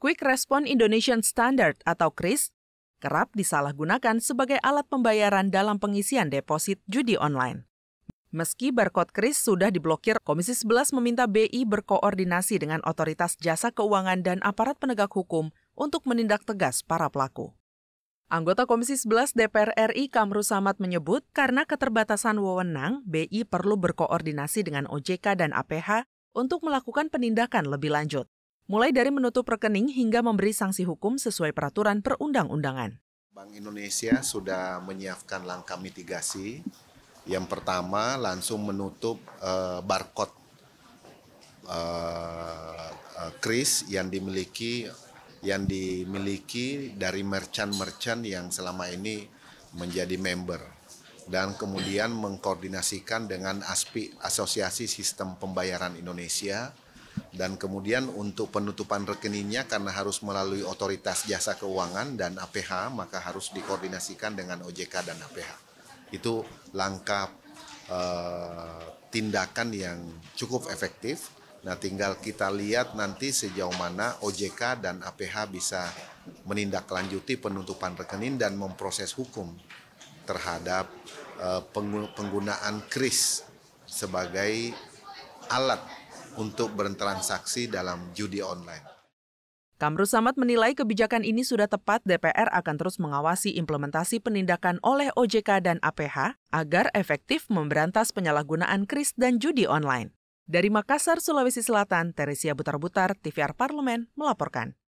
Quick Response Indonesian Standard atau KRIS kerap disalahgunakan sebagai alat pembayaran dalam pengisian deposit judi online. Meski barcode KRIS sudah diblokir, Komisi 11 meminta BI berkoordinasi dengan otoritas jasa keuangan dan aparat penegak hukum untuk menindak tegas para pelaku. Anggota Komisi 11 DPR RI Kamru Samad menyebut karena keterbatasan wewenang, BI perlu berkoordinasi dengan OJK dan APH untuk melakukan penindakan lebih lanjut mulai dari menutup rekening hingga memberi sanksi hukum sesuai peraturan perundang-undangan. Bank Indonesia sudah menyiapkan langkah mitigasi. Yang pertama, langsung menutup uh, barcode uh, uh, kris yang dimiliki yang dimiliki dari merchant-merchant yang selama ini menjadi member dan kemudian mengkoordinasikan dengan ASPI Asosiasi Sistem Pembayaran Indonesia dan kemudian untuk penutupan rekeningnya karena harus melalui otoritas jasa keuangan dan APH maka harus dikoordinasikan dengan OJK dan APH. Itu langkah eh, tindakan yang cukup efektif. Nah, tinggal kita lihat nanti sejauh mana OJK dan APH bisa menindaklanjuti penutupan rekening dan memproses hukum terhadap eh, penggunaan kris sebagai alat untuk bertransaksi dalam judi online. Kamru Samad menilai kebijakan ini sudah tepat DPR akan terus mengawasi implementasi penindakan oleh OJK dan APH agar efektif memberantas penyalahgunaan kris dan judi online. Dari Makassar, Sulawesi Selatan, Teresia Butar-Butar, TVR Parlemen melaporkan.